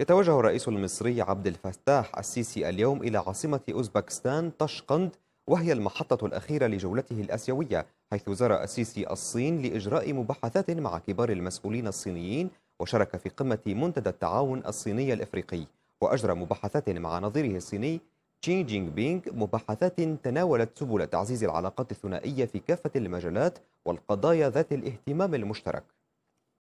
يتوجه الرئيس المصري عبد الفتاح السيسي اليوم إلى عاصمة أوزبكستان طشقند وهي المحطة الأخيرة لجولته الآسيوية حيث زار السيسي الصين لإجراء مباحثات مع كبار المسؤولين الصينيين وشارك في قمة منتدى التعاون الصيني الإفريقي وأجرى مباحثات مع نظيره الصيني تشي جينغ بينغ مباحثات تناولت سبل تعزيز العلاقات الثنائية في كافة المجالات والقضايا ذات الاهتمام المشترك